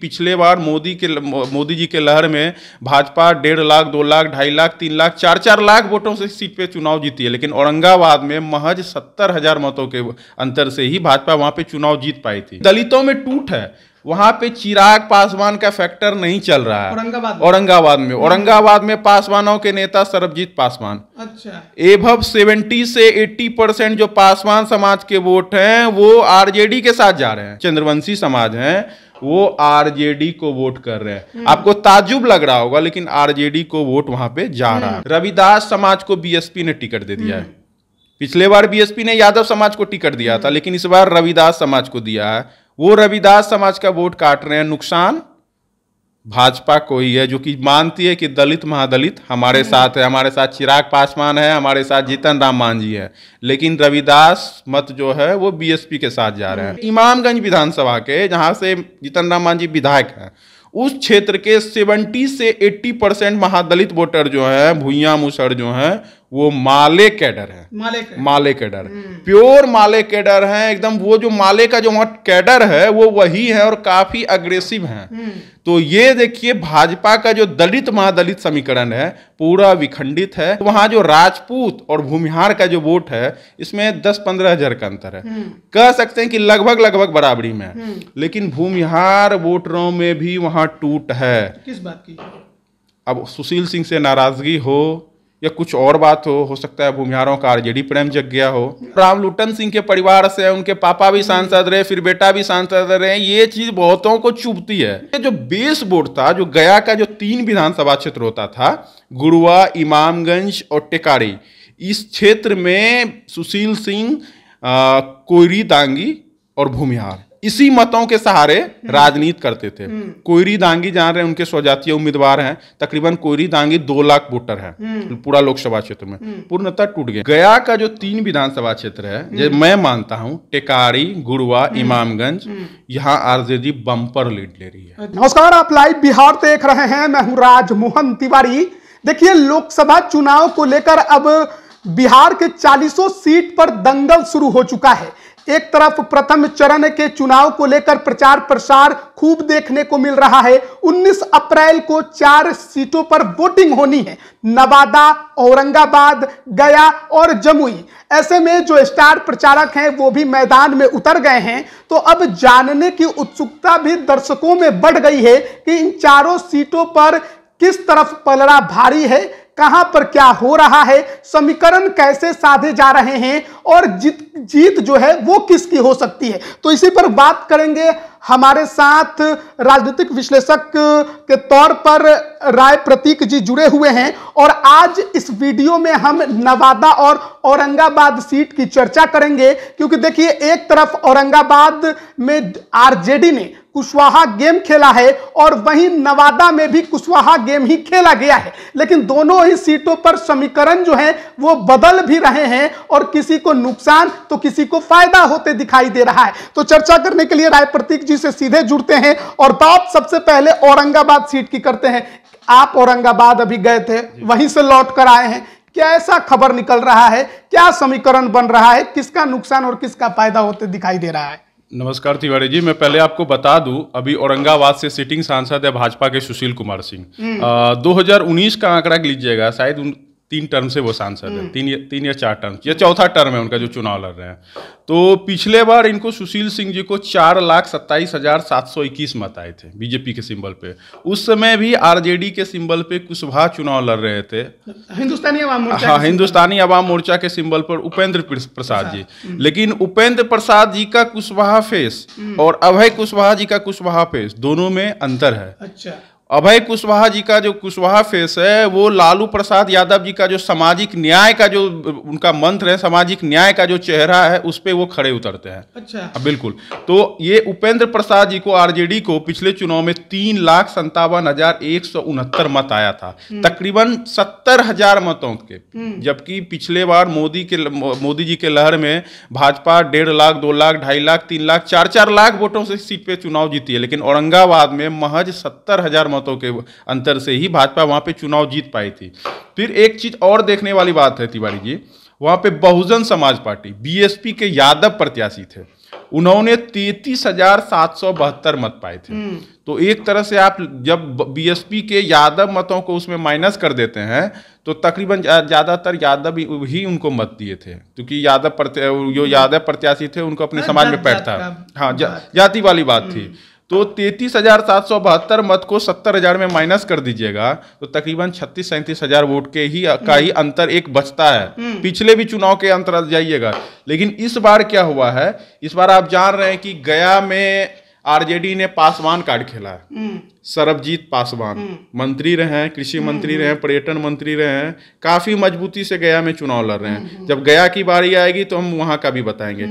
पिछले बार मोदी के मोदी जी के लहर में भाजपा डेढ़ लाख दो लाख ढाई लाख तीन लाख चार चार लाख वोटों से सीट पे चुनाव जीती है लेकिन औरंगाबाद में महज सत्तर हजार मतों के अंतर से ही भाजपा वहां पे चुनाव जीत पाई थी दलितों में टूट है वहाँ पे चिराग पासवान का फैक्टर नहीं चल रहा है औरंगाबाद औरंगाबाद में हम्म। औरंगाबाद में पासवानों के नेता सरबजीत पासवान अच्छा एभव सेवेंटी से एट्टी परसेंट जो पासवान समाज के वोट हैं वो आरजेडी के साथ जा रहे हैं चंद्रवंशी समाज हैं वो आरजेडी को वोट कर रहे हैं हम्म। आपको ताजुब लग रहा होगा लेकिन आरजेडी को वोट वहां पे जा रहा है हम्म। रविदास समाज को बीएसपी ने टिकट दे दिया है पिछले बार बीएसपी ने यादव समाज को टिकट दिया था लेकिन इस बार रविदास समाज को दिया है वो रविदास समाज का वोट काट रहे हैं नुकसान भाजपा को ही है जो कि मानती है कि दलित महादलित हमारे हम्म। साथ है हमारे साथ चिराग पासवान है हमारे साथ जीतन राम मांझी है लेकिन रविदास मत जो है वो बीएसपी के साथ जा रहे हैं हम्म। इमामगंज विधानसभा के जहां से जीतन राम मान जी विधायक हैं उस क्षेत्र के 70 से 80 परसेंट महादलित वोटर जो हैं भूया मुसर जो हैं वो माले कैडर है माले कैडर, माले कैडर हम्म। प्योर माले कैडर है एकदम वो जो माले का जो वहां कैडर है वो वही है और काफी अग्रेसिव है हम्म। तो ये देखिए भाजपा का जो दलित महादलित समीकरण है पूरा विखंडित है वहां जो राजपूत और भूमिहार का जो वोट है इसमें दस पंद्रह हजार का अंतर है हम्म। कह सकते हैं कि लगभग लगभग बराबरी में लेकिन भूमिहार वोटरों में भी वहां टूट है किस बात की अब सुशील सिंह से नाराजगी हो या कुछ और बात हो हो सकता है भूमिहारों का आरजेडी प्रेम जग गया हो राम लुटन सिंह के परिवार से उनके पापा भी सांसद रहे फिर बेटा भी सांसद रहे ये चीज बहुतों को चुभती है ये जो बेस बोर्ड था जो गया का जो तीन विधानसभा क्षेत्र होता था गुरुआ इमामगंज और टेकारी इस क्षेत्र में सुशील सिंह कोयरी दांगी और भूमिहार इसी मतों के सहारे हम्म। राजनीति करते थे हम्म। कोयरी दांगी जान रहे उनके स्वजातीय उम्मीदवार हैं तकरीबन कोयरी दांगी दो लाख वोटर है हम्म। पूरा लोकसभा क्षेत्र में पूर्णतः टूट गया गया का जो तीन विधानसभा क्षेत्र है जो मैं मानता हूँ टेकारी गुड़वा इमामगंज यहाँ आरजेडी बम्पर लीड ले रही है नमस्कार आप लाइव बिहार देख रहे हैं मैं हूँ राजमोहन तिवारी देखिए लोकसभा चुनाव को लेकर अब बिहार के चालीसों सीट पर दंगल शुरू हो चुका है एक तरफ प्रथम चरण के चुनाव को लेकर प्रचार प्रसार खूब देखने को मिल रहा है 19 अप्रैल को चार सीटों पर वोटिंग होनी है नवादा औरंगाबाद गया और जमुई ऐसे में जो स्टार प्रचारक हैं वो भी मैदान में उतर गए हैं तो अब जानने की उत्सुकता भी दर्शकों में बढ़ गई है कि इन चारों सीटों पर किस तरफ पलड़ा भारी है कहां पर क्या हो रहा है समीकरण कैसे साधे जा रहे हैं और जीत जीत जो है वो किसकी हो सकती है तो इसी पर बात करेंगे हमारे साथ राजनीतिक विश्लेषक के तौर पर राय प्रतीक जी जुड़े हुए हैं और आज इस वीडियो में हम नवादा और औरंगाबाद सीट की चर्चा करेंगे क्योंकि देखिए एक तरफ औरंगाबाद में आरजेडी ने कुशवाहा गेम खेला है और वहीं नवादा में भी कुशवाहा गेम ही खेला गया है लेकिन दोनों ही सीटों पर समीकरण जो है वो बदल भी रहे हैं और किसी को नुकसान तो किसी को फायदा होते दिखाई दे रहा है तो चर्चा करने के लिए राय प्रतीक जी से सीधे जुड़ते हैं और बात सबसे पहले औरंगाबाद सीट की करते हैं आप औरंगाबाद अभी गए थे वहीं से लौट कर आए हैं क्या ऐसा खबर निकल रहा है क्या समीकरण बन रहा है किसका नुकसान और किसका फायदा होते दिखाई दे रहा है नमस्कार तिवारी जी मैं पहले आपको बता दूं अभी औरंगाबाद से सिटिंग सांसद है भाजपा के सुशील कुमार सिंह 2019 हम्म। का आंकड़ा लीजिएगा शायद तीन टर्म से वो सांसद हैं हम्म। तीन या तीन या चार टर्म या चौथा टर्म है उनका जो चुनाव लड़ रहे हैं तो पिछले बार इनको सुशील सिंह जी को चार लाख सत्ताईस हजार सात सौ इक्कीस मत आए थे बीजेपी के सिंबल पे उस समय भी आरजेडी के सिंबल पे कुशवाहा चुनाव लड़ रहे थे हिंदुस्तानी अवाम मोर्चा हाँ हिंदुस्तानी अवाम मोर्चा के सिंबल हाँ, पर उपेंद्र प्रसाद जी अच्छा, हम्म। लेकिन उपेंद्र प्रसाद जी का कुशवाहा फेस हम्म। और अभय कुशवाहा जी का कुशवाहा फेस दोनों में अंतर है अच्छा अभय कुशवाहा जी का जो कुशवाहा फेस है वो लालू प्रसाद यादव जी का जो सामाजिक न्याय का जो उनका मंत्र है सामाजिक न्याय का जो चेहरा है उस पर वो खड़े उतरते हैं अच्छा बिल्कुल तो ये उपेंद्र प्रसाद जी को आरजेडी को पिछले चुनाव में तीन लाख संतावन हजार एक सौ उनहत्तर मत आया था हम्म। तकरीबन सत्तर हजार मतों के हम्म। जबकि पिछले बार मोदी के मोदी जी के लहर में भाजपा डेढ़ लाख दो लाख ढाई लाख तीन लाख चार चार लाख वोटों से सीट पे चुनाव जीती है लेकिन औरंगाबाद में महज सत्तर हजार मतों के अंतर से ही भाजपा वहाँ पे चुनाव जीत पाई थी फिर एक चीज़ और देखने वाली बात है तिवारी जी वहाँ पे बहुजन समाज पार्टी बीएसपी के यादव प्रत्याशी थे उन्होंने तैतीस हजार सात सौ बहत्तर मत पाए थे हम्म। तो एक तरह से आप जब बीएसपी के यादव मतों को उसमें माइनस कर देते हैं तो तकरीबन ज़्यादातर यादव ही उनको मत दिए थे क्योंकि यादव प्रत्या जो हम्म। यादव प्रत्याशी थे उनको अपने हाँ, समाज में पैठ था हाँ जा, जाति वाली बात थी हम्म। तो तैतीस हजार सात सौ बहत्तर मत को सत्तर हजार में माइनस कर दीजिएगा तो तकरीबन छत्तीस सैंतीस हजार वोट के ही का ही हम्म। अंतर एक बचता है हम्म। पिछले भी चुनाव के अंतर जाइएगा लेकिन इस बार क्या हुआ है इस बार आप जान रहे हैं कि गया में आरजेडी ने पासवान कार्ड खेला है हम्म। सरबजीत पासवान हम्म। मंत्री रहे हैं कृषि हम्म, मंत्री हम्म। रहे हैं पर्यटन मंत्री रहे हैं काफ़ी मजबूती से गया में चुनाव लड़ रहे हैं जब गया की बारी आएगी तो हम वहाँ का भी बताएंगे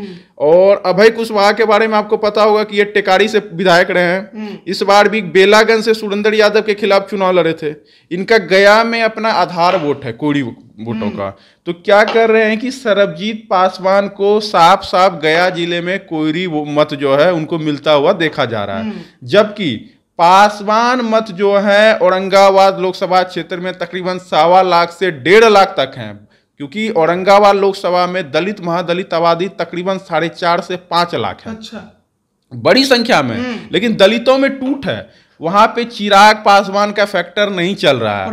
और अभय कुशवाहा के बारे में आपको पता होगा कि ये टेकारी से विधायक रहे हैं इस बार भी बेलागंज से सुरेंद्र यादव के खिलाफ चुनाव लड़े थे इनका गया में अपना आधार वोट है कोड़ी वोटों का तो क्या कर रहे हैं कि सरबजीत पासवान को साफ साफ गया जिले में कोयरी मत जो है उनको मिलता हुआ देखा जा रहा है जबकि पासवान मत जो है औरंगाबाद लोकसभा क्षेत्र में तकरीबन सवा लाख से डेढ़ लाख तक हैं क्योंकि औरंगाबाद लोकसभा में दलित महादलित आबादी तकरीबन साढ़े चार से पांच लाख है अच्छा बड़ी संख्या में हम्म। लेकिन दलितों में टूट है वहाँ पे चिराग पासवान का फैक्टर नहीं चल रहा है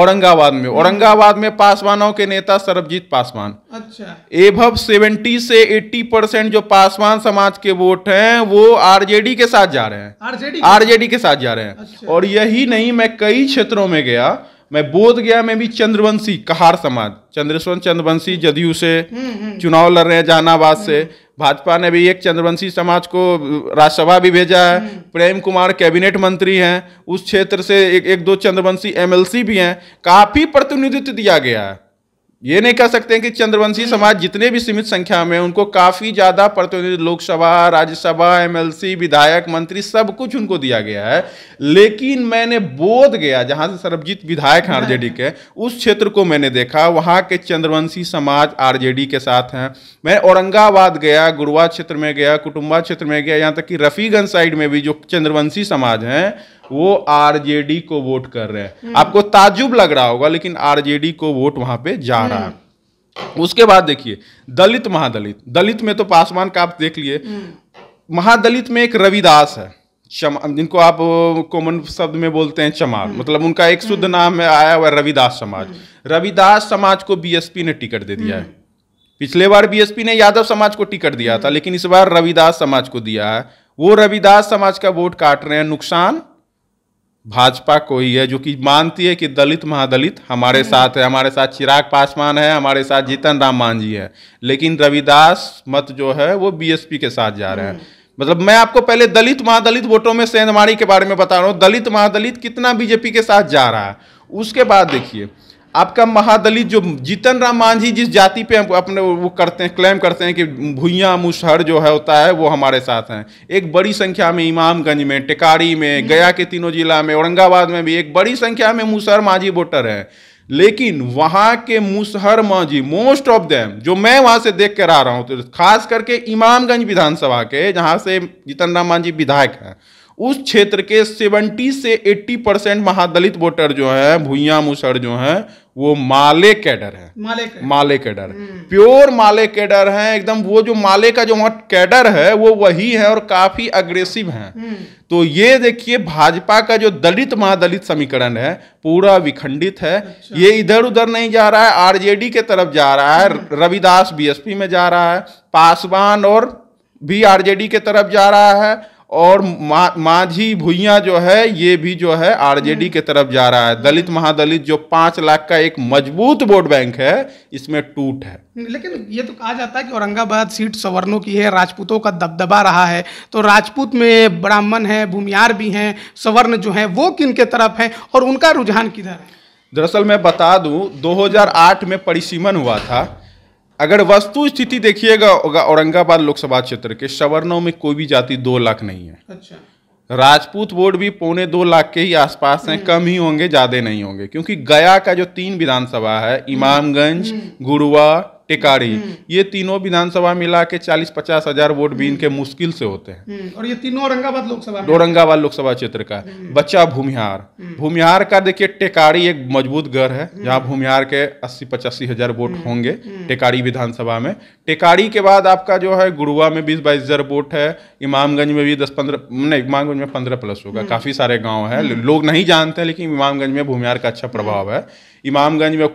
औरंगाबाद में हम्म। औरंगाबाद में पासवानों के नेता सरबजीत पासवान अच्छा एभव सेवेंटी से एट्टी परसेंट जो पासवान समाज के वोट हैं वो आरजेडी के साथ जा रहे हैं आरजेडी आरजेडी के साथ जा रहे हैं अच्छा। और यही नहीं मैं कई क्षेत्रों में गया मैं बोध गया मैं भी चंद्रवंशी कहार समाज चंद्रेश्वर चंद्रवंशी जदयू से हम्म, हम्म। चुनाव लड़ रहे हैं जहानाबाद से भाजपा ने भी एक चंद्रवंशी समाज को राज्यसभा भी भेजा है हम्म। प्रेम कुमार कैबिनेट मंत्री हैं उस क्षेत्र से एक एक दो चंद्रवंशी एमएलसी भी हैं काफ़ी प्रतिनिधित्व दिया गया है ये नहीं कह सकते हैं कि चंद्रवंशी समाज जितने भी सीमित संख्या में उनको काफ़ी ज़्यादा प्रतिनिधि लोकसभा राज्यसभा एमएलसी विधायक मंत्री सब कुछ उनको दिया गया है लेकिन मैंने बोध गया जहां से सरबजीत विधायक हैं आरजेडी के उस क्षेत्र को मैंने देखा वहां के चंद्रवंशी समाज आरजेडी के साथ हैं मैं औरंगाबाद गया गुरुआ क्षेत्र में गया कुटुम्बा क्षेत्र में गया यहाँ तक कि रफ़ीगंज साइड में भी जो चंद्रवंशी समाज हैं वो आरजेडी को वोट कर रहे हैं आपको ताजुब लग रहा होगा लेकिन आरजेडी को वोट वहां पे जा रहा है उसके बाद देखिए दलित महादलित दलित में तो पासवान का आप देख लिए महादलित में एक रविदास है जिनको आप कॉमन शब्द में बोलते हैं चमार मतलब उनका एक शुद्ध नाम है आया हुआ रविदास समाज रविदास समाज को बीएसपी ने टिकट दे दिया है पिछले बार बीएसपी ने यादव समाज को टिकट दिया था लेकिन इस बार रविदास समाज को दिया है वो रविदास समाज का वोट काट रहे हैं नुकसान भाजपा को ही है जो कि मानती है कि दलित महादलित हमारे हम्म। साथ है हमारे साथ चिराग पासवान है हमारे साथ जीतन राम मांझी है लेकिन रविदास मत जो है वो बीएसपी के साथ जा रहे हैं हम्म। मतलब मैं आपको पहले दलित महादलित वोटों में सेंधमारी के बारे में बता रहा हूँ दलित महादलित कितना बीजेपी के साथ जा रहा है उसके बाद देखिए आपका महादलित जो जीतन राम मांझी जिस जाति पे हम अपने वो करते हैं क्लेम करते हैं कि भूया मुसहर जो है होता है वो हमारे साथ हैं एक बड़ी संख्या में इमामगंज में टिकारी में हम्म। गया के तीनों जिला में औरंगाबाद में भी एक बड़ी संख्या में मुसहर मांझी वोटर हैं लेकिन वहाँ के Musahar Manjhi most of them जो मैं वहाँ से देख कर आ रहा हूँ तो खास करके इमामगंज विधानसभा के जहाँ से जीतन राम मांझी विधायक हैं उस क्षेत्र के 70 से 80 परसेंट महादलित वोटर जो हैं भूया मुसहर जो हैं वो माले कैडर है माले कैडर, माले कैडर हम्म। प्योर माले कैडर है एकदम वो जो माले का जो वहां कैडर है वो वही है और काफी अग्रेसिव है हम्म। तो ये देखिए भाजपा का जो दलित महादलित समीकरण है पूरा विखंडित है अच्छा। ये इधर उधर नहीं जा रहा है आरजेडी के तरफ जा रहा है हम्म। रविदास बीएसपी में जा रहा है पासवान और भी आरजेडी के तरफ जा रहा है और मा माझी भुइया जो है ये भी जो है आरजेडी हम्म। के तरफ जा रहा है दलित हम्म। महादलित जो पांच लाख का एक मजबूत वोट बैंक है इसमें टूट है लेकिन ये तो कहा जाता है कि औरंगाबाद सीट सवर्णों की है राजपूतों का दबदबा रहा है तो राजपूत में ब्राह्मण है भूमियार भी हैं सवर्ण जो है वो किन के तरफ है और उनका रुझान किधर है दरअसल मैं बता दूं 2008 में परिसीमन हुआ था अगर वस्तु स्थिति देखिएगा औरंगाबाद लोकसभा क्षेत्र के सवर्णों में कोई भी जाति दो लाख नहीं है अच्छा राजपूत वोट भी पौने दो लाख के ही आसपास हैं हम्म। कम ही होंगे ज्यादा नहीं होंगे क्योंकि गया का जो तीन विधानसभा है इमामगंज हम्म। गुड़वा टिकारी हम्म। ये तीनों विधानसभा मिला के चालीस पचास हजार वोट भी इनके हम्म। मुश्किल से होते हैं हम्म। और ये तीनों औरंगाबाद लोकसभा औरंगाबाद लोकसभा क्षेत्र का बच्चा भूमिहार भूमिहार का देखिए टेकारी एक मजबूत घर है जहाँ भूमिहार के अस्सी पचासी हजार वोट होंगे टेकारी विधानसभा में टेकारी के बाद आपका जो है गुड़ुआ में बीस बाईस हजार वोट है इमामगंज में भी दस पंद्रह नहीं इमामगंज में पंद्रह प्लस होगा काफी सारे गाँव है लोग नहीं जानते लेकिन इमामगंज में भूमिहार का अच्छा प्रभाव है इमामगंज में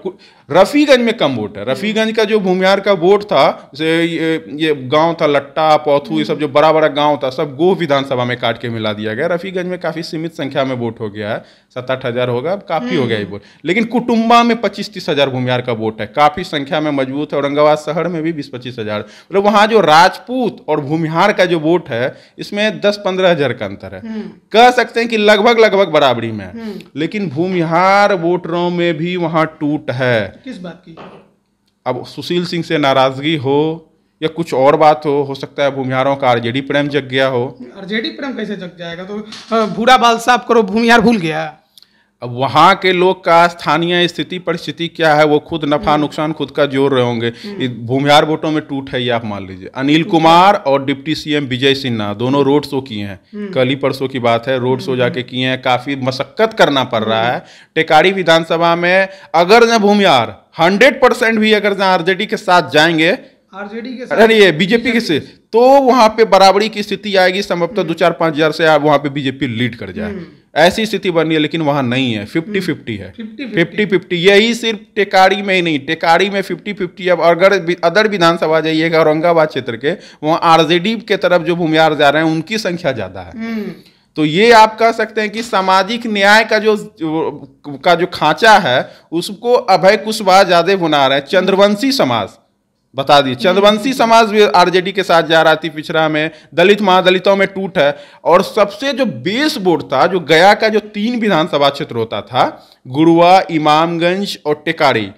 रफ़ीगंज में कम वोट है रफ़ीगंज का जो भूमियार का वोट था जैसे ये, ये गांव था लट्टा पौथू ये सब जो बड़ा बड़ा गांव था सब गोह विधानसभा में काट के मिला दिया गया रफ़ीगंज में काफ़ी सीमित संख्या में वोट हो गया है सात आठ हज़ार होगा काफ़ी हो गया ये हम्म। वोट लेकिन कुटुम्बा में पच्चीस तीस हज़ार भूमियार का वोट है काफ़ी संख्या में मजबूत है औरंगाबाद शहर में भी बीस पच्चीस हज़ार मतलब वहाँ जो राजपूत और भूमिहार का जो वोट है इसमें दस पंद्रह हज़ार का अंतर है हम्म। कह सकते हैं कि लगभग लगभग बराबरी में है हम्म। लेकिन भूमिहार वोटरों में भी वहाँ टूट है किस बात की अब सुशील सिंह से नाराजगी हो या कुछ और बात हो हो सकता है भूमिहारों का आरजेडी प्रेम जग गया हो आरजेडी प्रेम कैसे जग जाएगा तो भूरा बाल साफ करो भूमिहार भूल गया अब वहाँ के लोग का स्थानीय स्थिति परिस्थिति क्या है वो खुद नफा हम्म। नुकसान खुद का जोड़ रहे होंगे हम्म। भूमिहार वोटों में टूट है ये आप मान लीजिए अनिल कुमार और डिप्टी सीएम विजय सिन्हा दोनों रोड शो किए हैं हम्म। कल ही परसों की बात है रोड शो जाके किए हैं काफी मशक्कत करना पड़ रहा है टेकारी विधानसभा में अगर न भूमिहार हंड्रेड परसेंट भी अगर आरजेडी के साथ जाएंगे आरजेडी के अरे बीजेपी के से तो वहाँ पे बराबरी की स्थिति आएगी संभवतः दो चार पांच हजार से वहाँ पे बीजेपी लीड कर जाए ऐसी स्थिति बन रही है लेकिन वहाँ नहीं है फिफ्टी फिफ्टी है फिफ्टी फिफ्टी यही सिर्फ टेकाड़ी में ही नहीं टेकारी में फिफ्टी फिफ्टी अब अगर अदर विधानसभा जाइएगा औरंगाबाद क्षेत्र के वहाँ आरजेडी के तरफ जो भूमिहार जा रहे हैं उनकी संख्या ज़्यादा है हम्म। तो ये आप कह सकते हैं कि सामाजिक न्याय का जो का जो खांचा है उसको अभय कुशवाहा ज्यादा बुना रहे हैं चंद्रवंशी समाज बता दिए चंद्रवंशी समाज भी आरजेडी के साथ जा रहा थी पिछड़ा में दलित महादलितों में टूट है और सबसे जो बेस बोर्ड था जो गया का जो तीन विधानसभा क्षेत्र होता था गुरुआ इमामगंज और टेकारी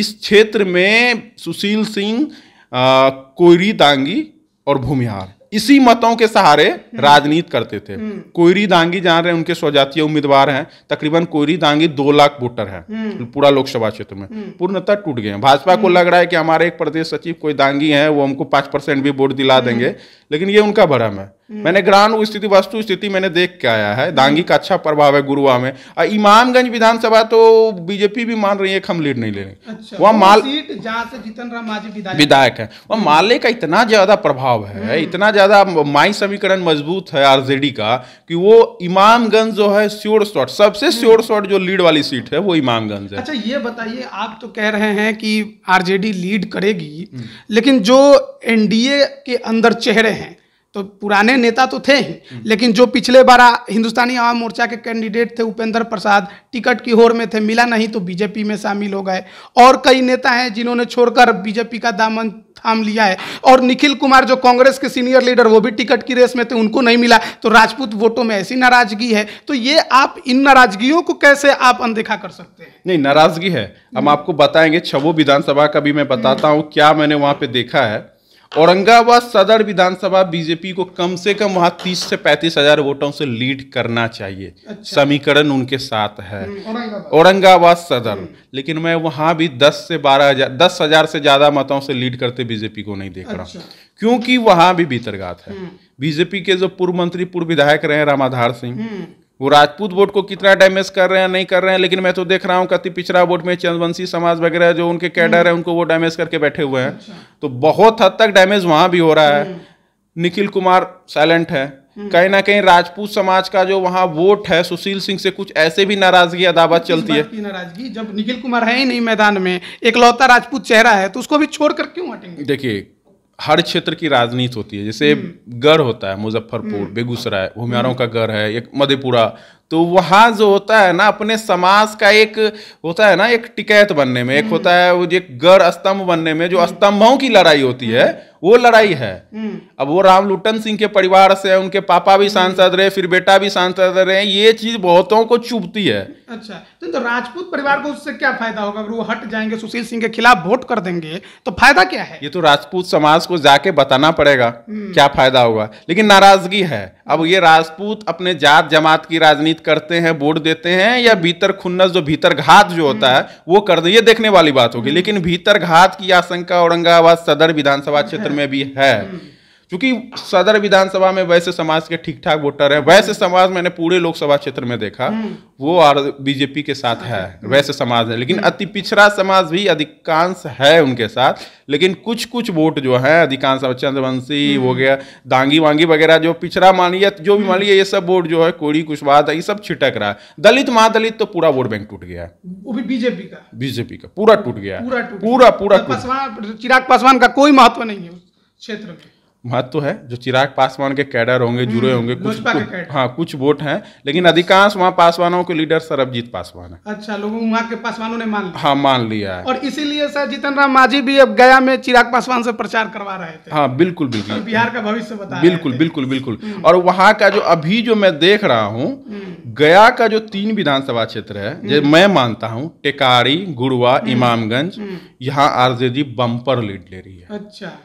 इस क्षेत्र में सुशील सिंह कोयरी दांगी और भूमिहार इसी मतों के सहारे हम्म। राजनीति करते थे हम्म। कोयरी दांगी जान रहे उनके स्वजातीय उम्मीदवार हैं तकरीबन कोयरी दांगी दो लाख वोटर हैं हम्म। पूरा लोकसभा क्षेत्र में पूर्णतः टूट गए भाजपा को लग रहा है कि हमारे एक प्रदेश सचिव कोई दांगी है वो हमको पांच परसेंट भी वोट दिला देंगे लेकिन ये उनका भरम है Hmm. मैंने ग्रहण स्थिति वस्तु स्थिति मैंने देख के आया है hmm. दांगी का अच्छा प्रभाव है गुरुआ में और इमामगंज विधानसभा तो बीजेपी भी मान रही है हम लीड नहीं ले रहे अच्छा, वहाँ माल जीतन राम माझी विधायक है वह hmm. माले का इतना ज्यादा प्रभाव है इतना ज्यादा माई समीकरण मजबूत है आरजेडी का कि वो इमामगंज जो है श्योर शॉट सबसे श्योर शॉट जो लीड वाली सीट है वो इमामगंज है अच्छा ये बताइए आप तो कह रहे हैं कि आरजेडी लीड करेगी लेकिन जो एनडीए के अंदर चेहरे हैं तो पुराने नेता तो थे ही हम्म। लेकिन जो पिछले बार हिंदुस्तानी आवाम मोर्चा के कैंडिडेट थे उपेंद्र प्रसाद टिकट की होड़ में थे मिला नहीं तो बीजेपी में शामिल हो गए और कई नेता हैं जिन्होंने छोड़कर बीजेपी का दामन थाम लिया है और निखिल कुमार जो कांग्रेस के सीनियर लीडर वो भी टिकट की रेस में थे उनको नहीं मिला तो राजपूत वोटों में ऐसी नाराजगी है तो ये आप इन नाराजगियों को कैसे आप अनदेखा कर सकते हैं नहीं नाराजगी है हम हम्म। आपको बताएंगे छवो विधानसभा का भी मैं बताता हूँ क्या मैंने वहाँ पे देखा है औरंगाबाद सदर विधानसभा बीजेपी को कम से कम वहाँ तीस से पैंतीस हजार वोटों से लीड करना चाहिए अच्छा। समीकरण उनके साथ है हम्म, औरंगाबाद सदर हम्म। लेकिन मैं वहाँ भी दस से बारह हजार दस हजार से ज्यादा मतों से लीड करते बीजेपी को नहीं देख अच्छा। रहा हूँ क्योंकि वहाँ भी भीतरघात है हम्म। बीजेपी के जो पूर्व मंत्री पूर्व विधायक रहे रामाधार सिंह वो राजपूत वोट को कितना डैमेज कर रहे हैं नहीं कर रहे हैं लेकिन मैं तो देख रहा हूँ कति पिछड़ा वोट में चंदवंशी समाज वगैरह जो उनके कैडर है उनको वो डैमेज करके बैठे हुए हैं अच्छा। तो बहुत हद तक डैमेज वहाँ भी हो रहा है हम्म। निखिल कुमार साइलेंट है हम्म। कहीं ना कहीं राजपूत समाज का जो वहाँ वोट है सुशील सिंह से कुछ ऐसे भी नाराजगी अदावत चलती है नाराजगी जब निखिल कुमार है ही नहीं मैदान में एकलौता राजपूत चेहरा है तो उसको भी छोड़कर क्यों हटेंगे देखिए हर क्षेत्र की राजनीति होती है जैसे हम्म। गढ़ होता है मुजफ्फरपुर हम्म। बेगूसराय घुमियारों हम्म। का गढ़ है एक मधेपुरा तो वहाँ जो होता है ना अपने समाज का एक होता है ना एक टिकैत बनने में एक होता है वो एक गढ़ स्तंभ बनने में जो स्तंभों की लड़ाई होती है वो लड़ाई है हम्म। अब वो राम लुटन सिंह के परिवार से उनके पापा भी हम्म। सांसद रहे फिर बेटा भी सांसद रहे ये चीज बहुतों को चुभती है अच्छा तो, तो राजपूत परिवार को उससे क्या फायदा होगा अगर वो हट जाएंगे सुशील सिंह के खिलाफ वोट कर देंगे तो फायदा क्या है ये तो राजपूत समाज को जाके बताना पड़ेगा हम्म। क्या फायदा होगा लेकिन नाराजगी है अब ये राजपूत अपने जात जमात की राजनीति करते हैं वोट देते हैं या भीतर खुन्नस जो भीतर घात जो होता है वो कर दे ये देखने वाली बात होगी लेकिन भीतर घात की आशंका औरंगाबाद सदर विधानसभा क्षेत्र में भी है क्योंकि सदर विधानसभा में वैसे समाज के ठीक ठाक वोटर है वैसे समाज मैंने पूरे लोकसभा क्षेत्र में देखा वो आर बीजेपी के साथ है वैसे समाज है लेकिन अति पिछड़ा समाज भी अधिकांश है उनके साथ लेकिन कुछ कुछ वोट जो है अधिकांश चंद्रवंशी हो गया दांगी वांगी वगैरह जो पिछड़ा मान लिया जो भी मान लिया ये सब वोट जो है कोड़ी कुशवाद ये सब छिटक रहा है दलित महादलित तो पूरा वोट बैंक टूट गया वो भी बीजेपी का बीजेपी का पूरा टूट गया पूरा पूरा तो चिराग पासवान का कोई महत्व नहीं है क्षेत्र के महत्व तो है जो चिराग पासवान के कैडर होंगे हम्म, जुड़े होंगे कुछ हाँ कुछ वोट हैं लेकिन अधिकांश वहाँ पासवानों के लीडर सरबजीत पासवान है अच्छा लोगों वहाँ के पासवानों ने मान लिया हाँ मान लिया है और इसीलिए सर जीतन राम मांझी भी अब गया में चिराग पासवान से प्रचार करवा रहे थे हाँ बिल्कुल बिल्कुल बिहार का भविष्य बता बिल्कुल बिल्कुल बिल्कुल हम्म। और वहाँ का जो अभी जो मैं देख रहा हूँ हम्म। गया का जो तीन विधानसभा क्षेत्र है जो मैं मानता हूँ टेकारी गुड़वा इमामगंज यहाँ आरजेडी बम्पर लीड ले रही है अच्छा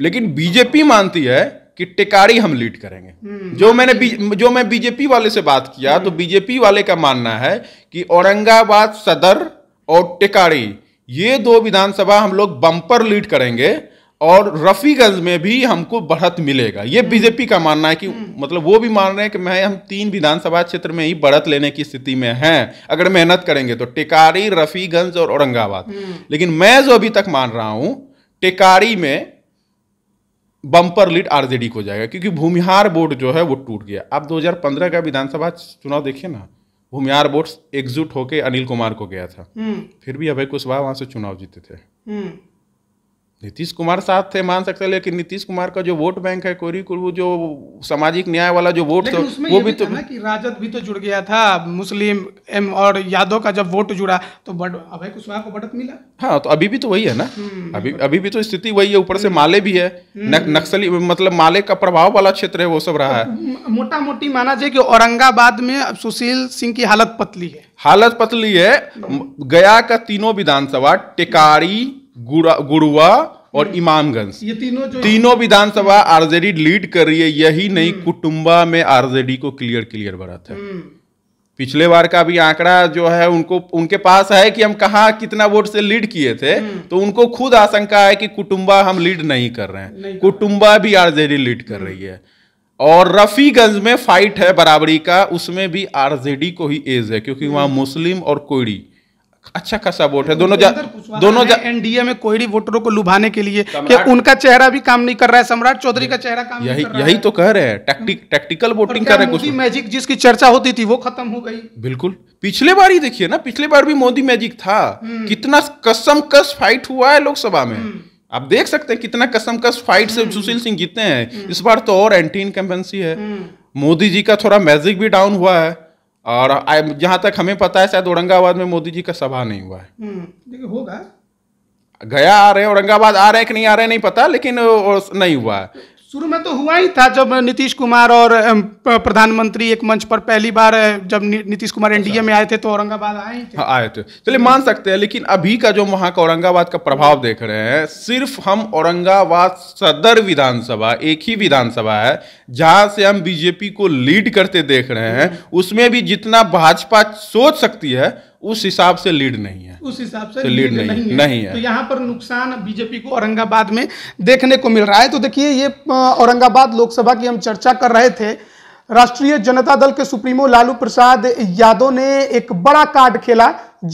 लेकिन बीजेपी मानती है कि टिकारी हम लीड करेंगे हम्म। जो मैंने जो मैं बीजेपी वाले से बात किया तो हम्म। बीजेपी वाले का मानना है कि औरंगाबाद सदर और टिकारी ये दो विधानसभा हम लोग बम्पर लीड करेंगे और रफीगंज में भी हमको बढ़त मिलेगा ये हम्म। बीजेपी का मानना है कि मतलब वो भी मान रहे हैं कि मैं हम तीन विधानसभा क्षेत्र में ही बढ़त लेने की स्थिति में हैं अगर मेहनत करेंगे तो टिकारी रफीगंज और औरंगाबाद लेकिन मैं जो अभी तक मान रहा हूं टिकारी में बम्पर लीड आरजेडी को जाएगा क्योंकि भूमिहार बोर्ड जो है वो टूट गया अब 2015 का विधानसभा चुनाव देखिए ना भूमिहार बोर्ड एकजुट होके अनिल कुमार को गया था हम्म। फिर भी अभय कुशवाहा वहां से चुनाव जीते थे हम्म। नीतीश कुमार साथ थे मान सकते लेकिन नीतीश कुमार का जो वोट बैंक है कोरी कुरबू जो सामाजिक न्याय वाला जो वोट था तो वो भी तो कि राजद भी तो जुड़ गया था मुस्लिम एम और यादव का जब वोट जुड़ा तो बट अभय कुशवाहा को बढ़त मिला हाँ तो अभी भी तो वही है ना हम्म। अभी अभी भी तो स्थिति वही है ऊपर से हम्म। माले भी है हम्म। नक्सली मतलब माले का प्रभाव वाला क्षेत्र है वो सब रहा है तो मोटा मोटी माना जाए कि औरंगाबाद में सुशील सिंह की हालत पतली है हालत पतली है गया का तीनों विधानसभा टिकारी गुरुआ और हम्म। इमामगंज ये तीनों जो तीनों विधानसभा आरजेडी लीड कर रही है यही नहीं हम्म। कुटुम्बा में आरजेडी को क्लियर क्लियर बढ़त था हम्म। पिछले बार का भी आंकड़ा जो है उनको उनके पास है कि हम कहा कितना वोट से लीड किए थे तो उनको खुद आशंका है कि कुटुम्बा हम लीड नहीं कर रहे हैं कुटुम्बा भी आरजेडी लीड कर रही है और रफीगंज में फाइट है बराबरी का उसमें भी आरजेडी को ही एज है क्योंकि वहां मुस्लिम और कोयड़ी अच्छा खासा वोट है तो दोनों दोनों एनडीए में कोहरी वोटरों को लुभाने के लिए कि उनका चेहरा भी काम नहीं कर रहा है सम्राट चौधरी का चेहरा काम यही नहीं यही तो कह रहे हैं टैक्टिक टैक्टिकल वोटिंग कर रहे हैं मैजिक जिसकी चर्चा होती थी वो खत्म हो गई बिल्कुल पिछले बार ही देखिए ना पिछले बार भी मोदी मैजिक था हम्म। कितना कसम कस फाइट हुआ है लोकसभा में हम्म। आप देख सकते हैं कितना कसम कस फाइट से हम्म। सुशील सिंह जीते हैं इस बार तो और एंटी इनकम्बेंसी है मोदी जी का थोड़ा मैजिक भी डाउन हुआ है और जहाँ तक हमें पता है शायद औरंगाबाद में मोदी जी का सभा नहीं हुआ है हम्म। देखिए होगा गया आ रहे हैं औरंगाबाद आ रहे हैं कि नहीं आ रहे नहीं पता लेकिन नहीं हुआ है शुरू में तो हुआ ही था जब नीतीश कुमार और प्रधानमंत्री एक मंच पर पहली बार जब नीतीश कुमार अच्छा। एनडीए में आए थे तो औरंगाबाद आए थे हाँ आए थे चलिए मान सकते हैं लेकिन अभी का जो वहाँ का औरंगाबाद का प्रभाव देख रहे हैं सिर्फ हम औरंगाबाद सदर विधानसभा एक ही विधानसभा है जहाँ से हम बीजेपी को लीड करते देख रहे हैं उसमें भी जितना भाजपा सोच सकती है उस हिसाब से लीड नहीं है उस हिसाब से, से तो लीड, लीड नहीं, नहीं, है। नहीं है तो यहाँ पर नुकसान बीजेपी को औरंगाबाद में देखने को मिल रहा है तो देखिए ये औरंगाबाद लोकसभा की हम चर्चा कर रहे थे राष्ट्रीय जनता दल के सुप्रीमो लालू प्रसाद यादव ने एक बड़ा कार्ड खेला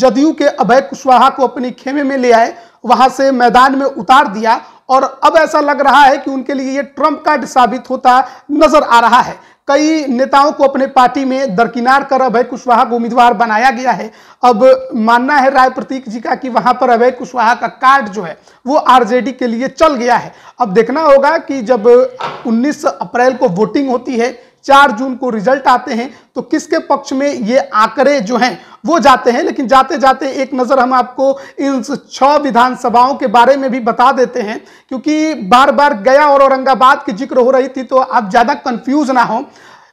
जदयू के अभय कुशवाहा को अपने खेमे में ले आए वहां से मैदान में उतार दिया और अब ऐसा लग रहा है कि उनके लिए ये ट्रंप कार्ड साबित होता नजर आ रहा है कई नेताओं को अपने पार्टी में दरकिनार कर अभय कुशवाहा को उम्मीदवार बनाया गया है अब मानना है राय प्रतीक जी का कि वहां पर अभय कुशवाहा का कार्ड जो है वो आरजेडी के लिए चल गया है अब देखना होगा कि जब 19 अप्रैल को वोटिंग होती है चार जून को रिजल्ट आते हैं तो किसके पक्ष में ये आंकड़े जो हैं वो जाते हैं लेकिन जाते जाते एक नज़र हम आपको इन छह विधानसभाओं के बारे में भी बता देते हैं क्योंकि बार बार गया और औरंगाबाद की जिक्र हो रही थी तो आप ज़्यादा कन्फ्यूज ना हो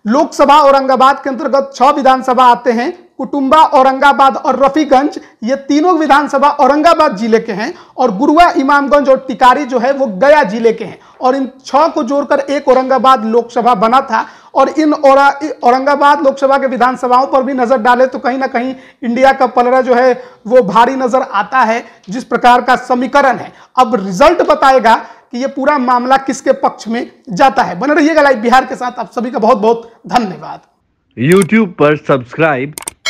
लोकसभा औरंगाबाद के अंतर्गत छह विधानसभा आते हैं कुटुम्बा औरंगाबाद और रफीगंज ये तीनों विधानसभा औरंगाबाद जिले के हैं और गुरुआ इमामगंज और टिकारी जो है वो गया जिले के हैं और इन छह को जोड़कर एक औरंगाबाद लोकसभा बना था और इन औरंगाबाद लोकसभा के विधानसभाओं पर भी नजर डाले तो कहीं ना कहीं इंडिया का पलरा जो है वो भारी नजर आता है जिस प्रकार का समीकरण है अब रिजल्ट बताएगा कि ये पूरा मामला किसके पक्ष में जाता है बने रहिएगा लाइव बिहार के साथ आप सभी का बहुत बहुत धन्यवाद YouTube पर सब्सक्राइब